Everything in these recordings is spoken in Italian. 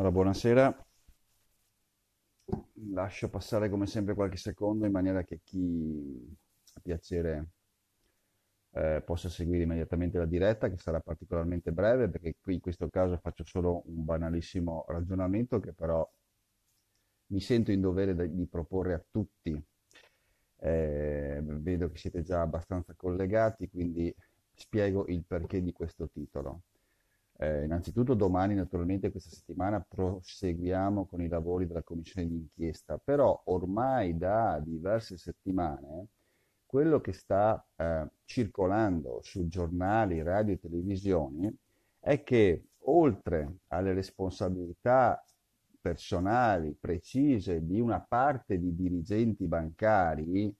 Allora, buonasera. Lascio passare come sempre qualche secondo in maniera che chi ha piacere eh, possa seguire immediatamente la diretta, che sarà particolarmente breve, perché qui in questo caso faccio solo un banalissimo ragionamento che però mi sento in dovere di, di proporre a tutti. Eh, vedo che siete già abbastanza collegati, quindi spiego il perché di questo titolo. Eh, innanzitutto domani, naturalmente questa settimana, proseguiamo con i lavori della commissione di inchiesta, però ormai da diverse settimane quello che sta eh, circolando su giornali, radio e televisioni è che oltre alle responsabilità personali precise di una parte di dirigenti bancari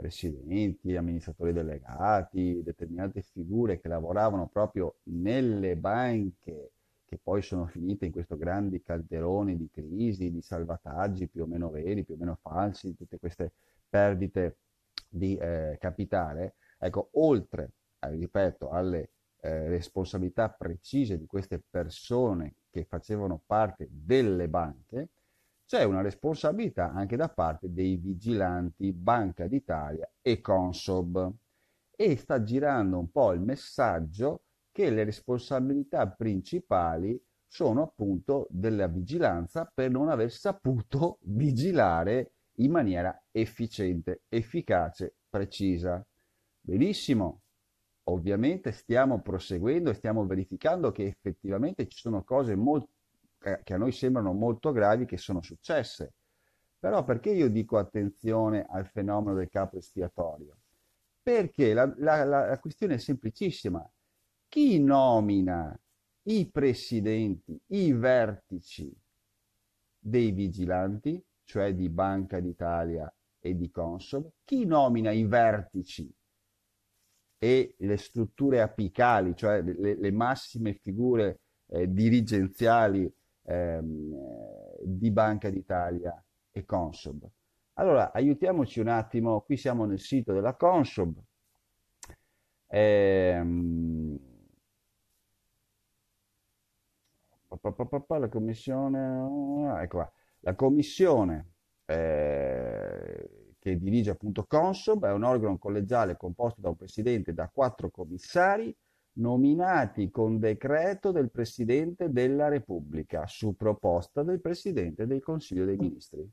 presidenti, amministratori delegati, determinate figure che lavoravano proprio nelle banche che poi sono finite in questo grande calderone di crisi, di salvataggi più o meno veri, più o meno falsi, di tutte queste perdite di eh, capitale, ecco, oltre, eh, ripeto, alle eh, responsabilità precise di queste persone che facevano parte delle banche, c'è una responsabilità anche da parte dei vigilanti Banca d'Italia e Consob e sta girando un po' il messaggio che le responsabilità principali sono appunto della vigilanza per non aver saputo vigilare in maniera efficiente, efficace, precisa. Benissimo, ovviamente stiamo proseguendo e stiamo verificando che effettivamente ci sono cose molto eh, che a noi sembrano molto gravi che sono successe. Però perché io dico attenzione al fenomeno del capo espiatorio? Perché la, la, la questione è semplicissima. Chi nomina i presidenti, i vertici dei vigilanti, cioè di Banca d'Italia e di Consob, chi nomina i vertici e le strutture apicali, cioè le, le massime figure eh, dirigenziali ehm, di Banca d'Italia e Consob. Allora, aiutiamoci un attimo, qui siamo nel sito della Consob. Ehm, la commissione, ah, ecco qua, la commissione eh, che dirige appunto Consob è un organo collegiale composto da un presidente e da quattro commissari nominati con decreto del Presidente della Repubblica su proposta del Presidente del Consiglio dei Ministri.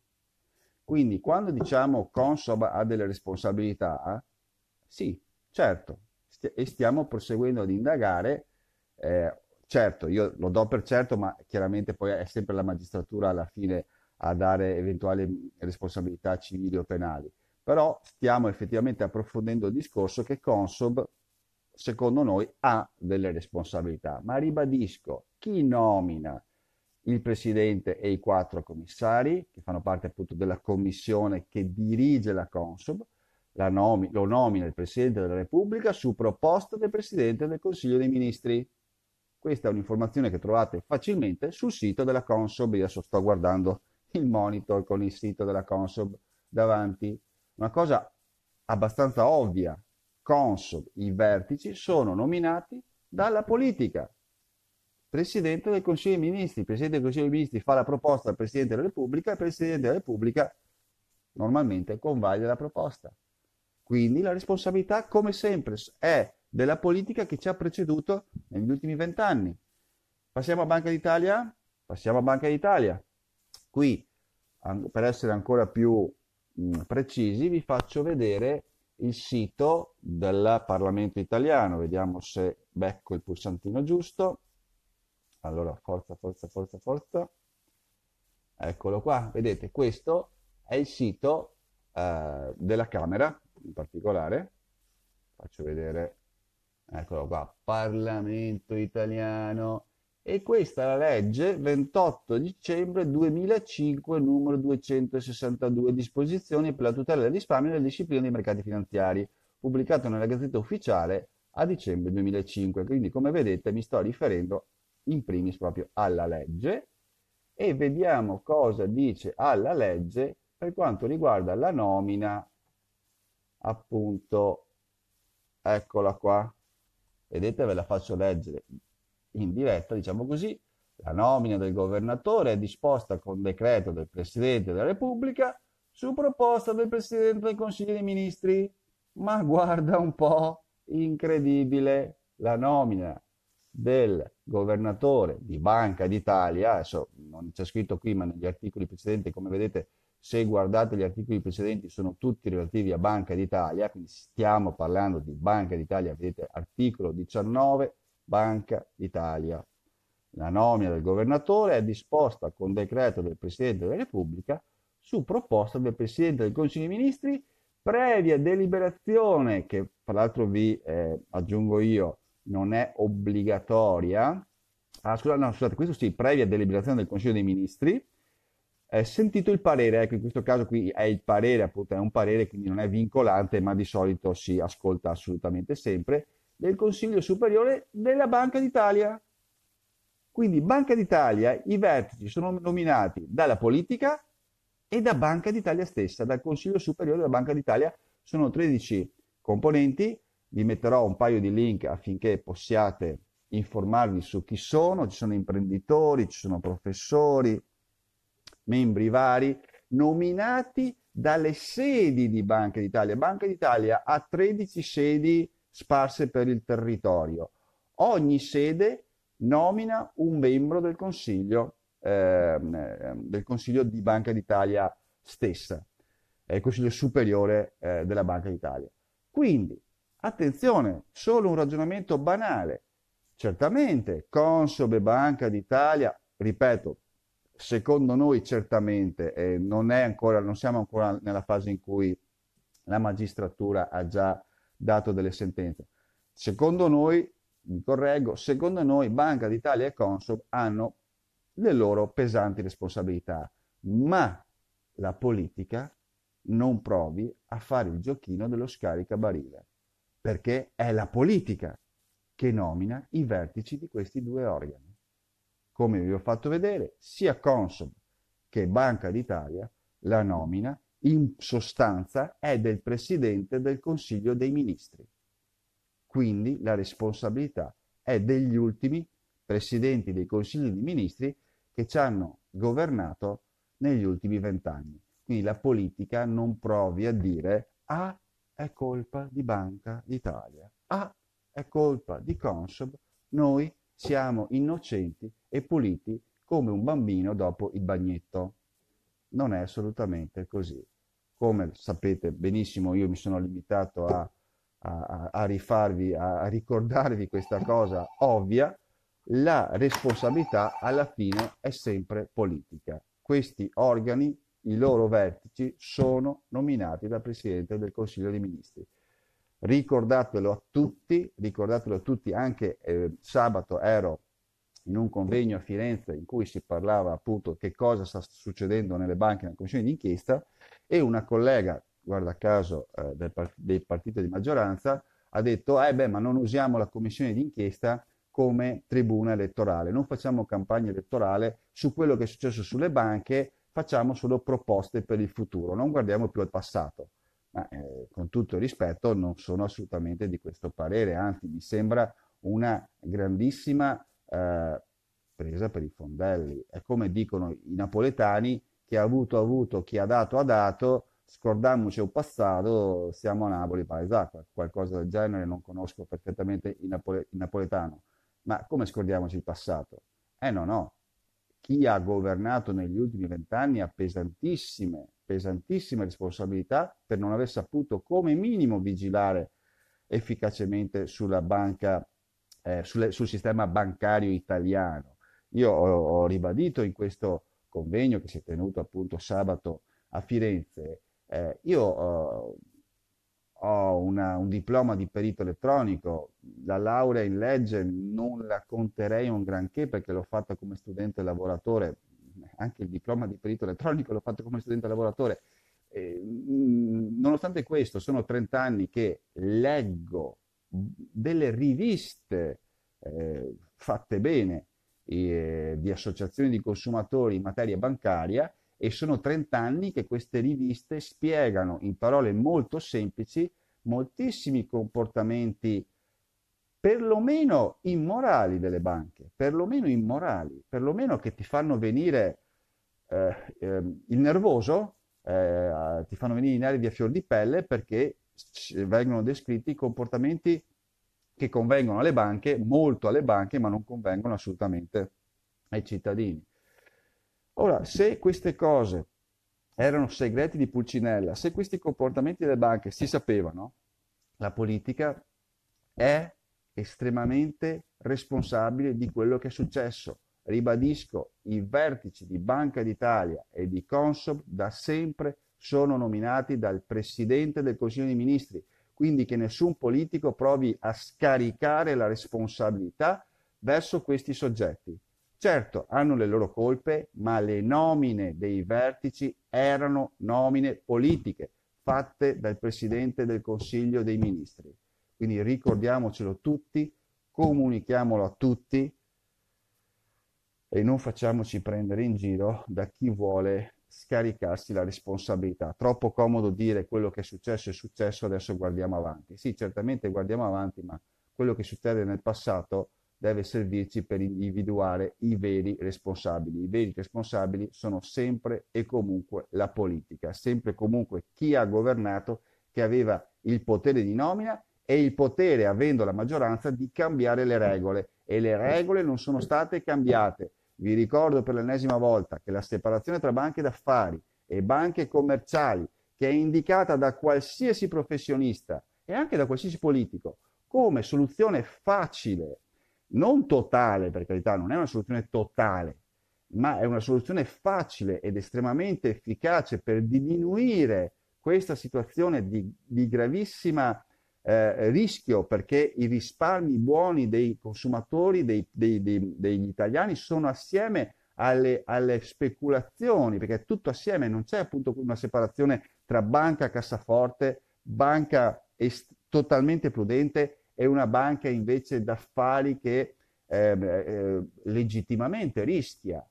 Quindi quando diciamo Consob ha delle responsabilità, sì, certo, st e stiamo proseguendo ad indagare, eh, certo, io lo do per certo, ma chiaramente poi è sempre la magistratura alla fine a dare eventuali responsabilità civili o penali. Però stiamo effettivamente approfondendo il discorso che Consob secondo noi, ha delle responsabilità. Ma ribadisco, chi nomina il Presidente e i quattro commissari, che fanno parte appunto della commissione che dirige la Consob, la nomi lo nomina il Presidente della Repubblica su proposta del Presidente del Consiglio dei Ministri. Questa è un'informazione che trovate facilmente sul sito della Consob. Io adesso sto guardando il monitor con il sito della Consob davanti. Una cosa abbastanza ovvia, Consob, i vertici sono nominati dalla politica. Presidente del Consiglio dei Ministri, Presidente del Consiglio dei Ministri fa la proposta al Presidente della Repubblica e il Presidente della Repubblica normalmente convaglia la proposta. Quindi la responsabilità, come sempre, è della politica che ci ha preceduto negli ultimi vent'anni. Passiamo a Banca d'Italia? Passiamo a Banca d'Italia. Qui, per essere ancora più precisi, vi faccio vedere il sito del Parlamento italiano. Vediamo se becco il pulsantino giusto. Allora, forza, forza, forza, forza. Eccolo qua, vedete, questo è il sito eh, della Camera, in particolare. Faccio vedere, eccolo qua, Parlamento italiano e questa è la legge 28 dicembre 2005 numero 262 disposizioni per la tutela del risparmio e della disciplina dei mercati finanziari pubblicato nella gazzetta ufficiale a dicembre 2005 quindi come vedete mi sto riferendo in primis proprio alla legge e vediamo cosa dice alla legge per quanto riguarda la nomina appunto eccola qua vedete ve la faccio leggere in diretta, diciamo così, la nomina del governatore è disposta con decreto del Presidente della Repubblica su proposta del Presidente del Consiglio dei Ministri. Ma guarda un po', incredibile, la nomina del governatore di Banca d'Italia, adesso non c'è scritto qui, ma negli articoli precedenti, come vedete, se guardate gli articoli precedenti sono tutti relativi a Banca d'Italia, quindi stiamo parlando di Banca d'Italia, vedete articolo 19, Banca d'Italia. La nomina del governatore è disposta con decreto del Presidente della Repubblica su proposta del Presidente del Consiglio dei Ministri previa deliberazione che tra l'altro vi eh, aggiungo io non è obbligatoria ah scusate, no, scusate questo sì previa deliberazione del Consiglio dei Ministri è sentito il parere ecco in questo caso qui è il parere appunto è un parere quindi non è vincolante ma di solito si ascolta assolutamente sempre del Consiglio Superiore della Banca d'Italia. Quindi Banca d'Italia, i vertici sono nominati dalla politica e da Banca d'Italia stessa, dal Consiglio Superiore della Banca d'Italia. Sono 13 componenti, vi metterò un paio di link affinché possiate informarvi su chi sono, ci sono imprenditori, ci sono professori, membri vari, nominati dalle sedi di Banca d'Italia. Banca d'Italia ha 13 sedi sparse per il territorio. Ogni sede nomina un membro del Consiglio, eh, del consiglio di Banca d'Italia stessa, il Consiglio Superiore eh, della Banca d'Italia. Quindi, attenzione, solo un ragionamento banale. Certamente, Consob e Banca d'Italia, ripeto, secondo noi certamente eh, non, ancora, non siamo ancora nella fase in cui la magistratura ha già dato delle sentenze. Secondo noi, mi correggo, secondo noi Banca d'Italia e Consob hanno le loro pesanti responsabilità, ma la politica non provi a fare il giochino dello scaricabarile, perché è la politica che nomina i vertici di questi due organi. Come vi ho fatto vedere, sia Consob che Banca d'Italia la nomina in sostanza è del Presidente del Consiglio dei Ministri. Quindi la responsabilità è degli ultimi Presidenti dei Consigli dei Ministri che ci hanno governato negli ultimi vent'anni. Quindi la politica non provi a dire ah, è colpa di Banca d'Italia, ah, è colpa di Consob, noi siamo innocenti e puliti come un bambino dopo il bagnetto. Non è assolutamente così come sapete benissimo io mi sono limitato a, a, a rifarvi, a ricordarvi questa cosa ovvia, la responsabilità alla fine è sempre politica. Questi organi, i loro vertici, sono nominati dal Presidente del Consiglio dei Ministri. Ricordatelo a tutti, ricordatelo a tutti, anche eh, sabato ero in un convegno a Firenze in cui si parlava appunto che cosa sta succedendo nelle banche nella commissione d'inchiesta e una collega, guarda caso, eh, del, del, partito di maggioranza, ha detto, eh beh, ma non usiamo la commissione d'inchiesta come tribuna elettorale, non facciamo campagna elettorale su quello che è successo sulle banche, facciamo solo proposte per il futuro, non guardiamo più al passato. Ma eh, con tutto il rispetto non sono assolutamente di questo parere, anzi mi sembra una grandissima eh, presa per i fondelli. È come dicono i napoletani, chi ha avuto ha avuto, chi ha dato ha dato, scordiamoci un passato, siamo a Napoli paesacqua, esatto, qualcosa del genere, non conosco perfettamente il, napole- il napoletano, ma come scordiamoci il passato? Eh no, no, chi ha governato negli ultimi vent'anni ha pesantissime, pesantissime responsabilità per non aver saputo come minimo vigilare efficacemente sulla banca, eh, sulle, sul sistema bancario italiano. Io ho, ho ribadito in questo convegno che si è tenuto appunto sabato a Firenze. Eh, io eh, ho una, un diploma di perito elettronico, la laurea in legge non la conterei un granché perché l'ho fatta come studente lavoratore, anche il diploma di perito elettronico l'ho fatto come studente lavoratore. Eh, nonostante questo, sono 30 anni che leggo delle riviste eh, fatte bene, eh, di associazioni di consumatori in materia bancaria e sono 30 anni che queste riviste spiegano in parole molto semplici moltissimi comportamenti perlomeno immorali delle banche, perlomeno immorali, perlomeno che ti fanno venire eh, eh, il nervoso, eh, ti fanno venire i nervi a fior di pelle perché vengono descritti comportamenti che convengono alle banche, molto alle banche, ma non convengono assolutamente ai cittadini. Ora, se queste cose erano segreti di Pulcinella, se questi comportamenti delle banche si sapevano, la politica è estremamente responsabile di quello che è successo. Ribadisco, i vertici di Banca d'Italia e di Consob da sempre sono nominati dal Presidente del Consiglio dei Ministri quindi che nessun politico provi a scaricare la responsabilità verso questi soggetti. Certo, hanno le loro colpe, ma le nomine dei vertici erano nomine politiche fatte dal Presidente del Consiglio dei Ministri. Quindi ricordiamocelo tutti, comunichiamolo a tutti e non facciamoci prendere in giro da chi vuole scaricarsi la responsabilità. Troppo comodo dire quello che è successo è successo, adesso guardiamo avanti. Sì, certamente guardiamo avanti, ma quello che succede nel passato deve servirci per individuare i veri responsabili. I veri responsabili sono sempre e comunque la politica, sempre e comunque chi ha governato, che aveva il potere di nomina e il potere, avendo la maggioranza, di cambiare le regole. E le regole non sono state cambiate vi ricordo per l'ennesima volta che la separazione tra banche d'affari e banche commerciali, che è indicata da qualsiasi professionista e anche da qualsiasi politico come soluzione facile, non totale per carità, non è una soluzione totale, ma è una soluzione facile ed estremamente efficace per diminuire questa situazione di, di gravissima eh, rischio perché i risparmi buoni dei consumatori, dei, dei, dei, degli italiani sono assieme alle, alle, speculazioni, perché è tutto assieme, non c'è appunto una separazione tra banca cassaforte, banca est- totalmente prudente e una banca invece d'affari che eh, eh, legittimamente rischia.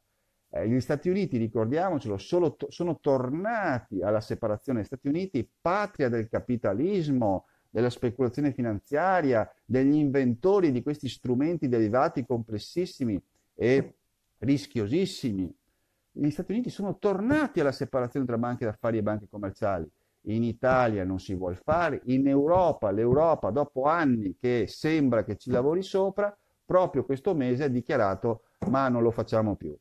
Eh, gli Stati Uniti, ricordiamocelo, to- sono tornati alla separazione Gli Stati Uniti, patria del capitalismo, della speculazione finanziaria, degli inventori di questi strumenti derivati complessissimi e rischiosissimi. Gli Stati Uniti sono tornati alla separazione tra banche d'affari e banche commerciali. In Italia non si vuole fare, in Europa, l'Europa dopo anni che sembra che ci lavori sopra, proprio questo mese ha dichiarato ma non lo facciamo più,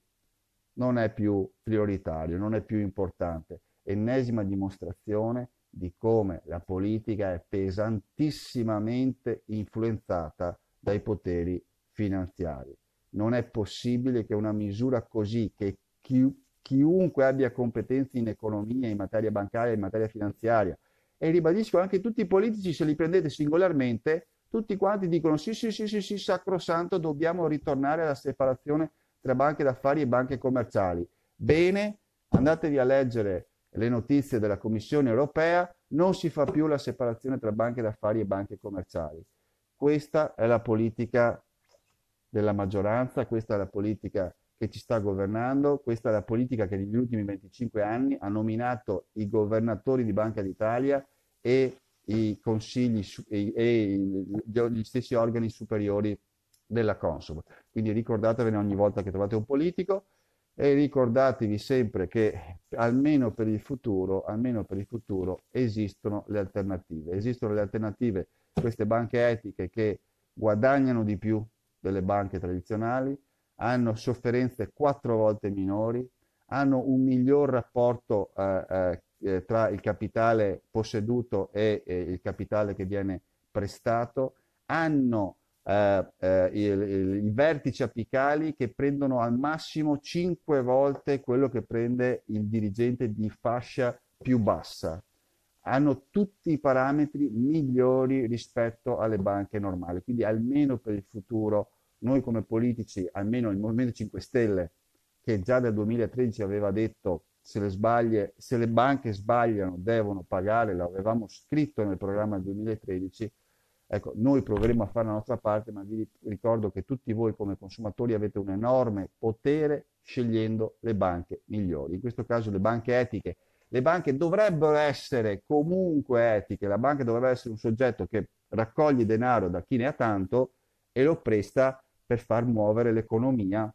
non è più prioritario, non è più importante. Ennesima dimostrazione di come la politica è pesantissimamente influenzata dai poteri finanziari. Non è possibile che una misura così, che chi, chiunque abbia competenze in economia, in materia bancaria, in materia finanziaria, e ribadisco anche tutti i politici, se li prendete singolarmente, tutti quanti dicono sì, sì, sì, sì, sì, sacrosanto, dobbiamo ritornare alla separazione tra banche d'affari e banche commerciali. Bene, andatevi a leggere le notizie della Commissione europea, non si fa più la separazione tra banche d'affari e banche commerciali. Questa è la politica della maggioranza, questa è la politica che ci sta governando, questa è la politica che negli ultimi 25 anni ha nominato i governatori di Banca d'Italia e i consigli e, gli stessi organi superiori della Consob. Quindi ricordatevene ogni volta che trovate un politico, e ricordatevi sempre che almeno per il futuro, almeno per il futuro esistono le alternative. Esistono le alternative, queste banche etiche che guadagnano di più delle banche tradizionali, hanno sofferenze quattro volte minori, hanno un miglior rapporto eh, eh, eh tra il capitale posseduto e eh, il capitale che viene prestato, hanno eh, eh, i, i, vertici apicali che prendono al massimo 5 volte quello che prende il dirigente di fascia più bassa. Hanno tutti i parametri migliori rispetto alle banche normali, quindi almeno per il futuro noi come politici, almeno il Movimento 5 Stelle, che già dal 2013 aveva detto se le, sbaglie, se le banche sbagliano devono pagare, l'avevamo scritto nel programma del 2013, Ecco, noi proveremo a fare la nostra parte, ma vi ricordo che tutti voi come consumatori avete un enorme potere scegliendo le banche migliori, in questo caso le banche etiche. Le banche dovrebbero essere comunque etiche, la banca dovrebbe essere un soggetto che raccoglie denaro da chi ne ha tanto e lo presta per far muovere l'economia,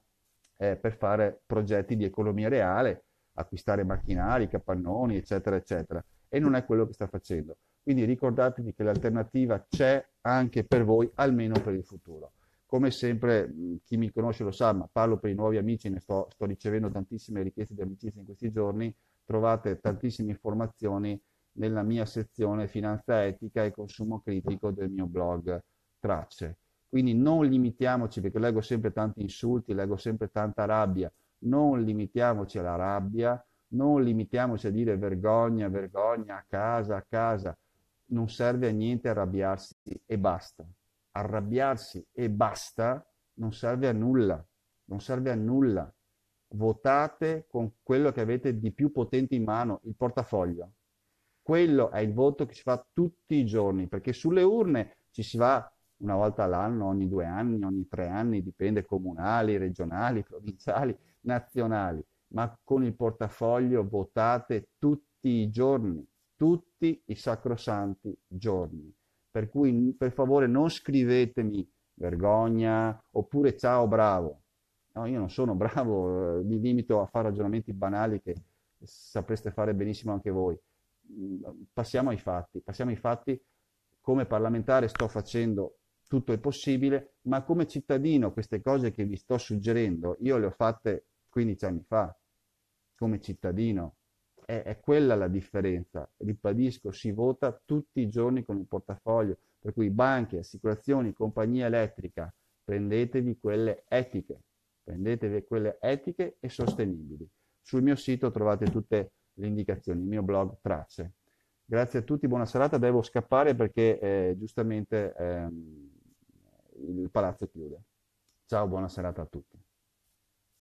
eh, per fare progetti di economia reale, acquistare macchinari, capannoni, eccetera, eccetera. E non è quello che sta facendo. Quindi ricordatevi che l'alternativa c'è anche per voi, almeno per il futuro. Come sempre, chi mi conosce lo sa, ma parlo per i nuovi amici, ne sto, sto ricevendo tantissime richieste di amicizia in questi giorni, trovate tantissime informazioni nella mia sezione Finanza Etica e Consumo Critico del mio blog Tracce. Quindi non limitiamoci, perché leggo sempre tanti insulti, leggo sempre tanta rabbia, non limitiamoci alla rabbia, non limitiamoci a dire vergogna, vergogna, a casa, a casa, non serve a niente arrabbiarsi e basta. Arrabbiarsi e basta non serve a nulla, non serve a nulla. Votate con quello che avete di più potente in mano, il portafoglio. Quello è il voto che si fa tutti i giorni, perché sulle urne ci si va una volta all'anno, ogni due anni, ogni tre anni, dipende comunali, regionali, provinciali, nazionali, ma con il portafoglio votate tutti i giorni tutti i sacrosanti giorni. Per cui per favore non scrivetemi vergogna oppure ciao bravo. No, io non sono bravo, eh, mi limito a fare ragionamenti banali che sapreste fare benissimo anche voi. Mm, passiamo ai fatti, passiamo ai fatti. Come parlamentare sto facendo tutto il possibile, ma come cittadino queste cose che vi sto suggerendo, io le ho fatte 15 anni fa, come cittadino, è, è quella la differenza. Ribadisco, si vota tutti i giorni con il portafoglio, per cui banche, assicurazioni, compagnia elettrica, prendetevi quelle etiche, prendetevi quelle etiche e sostenibili. Sul mio sito trovate tutte le indicazioni, il mio blog Tracce. Grazie a tutti, buona serata, devo scappare perché eh, giustamente eh, il palazzo chiude. Ciao, buona serata a tutti.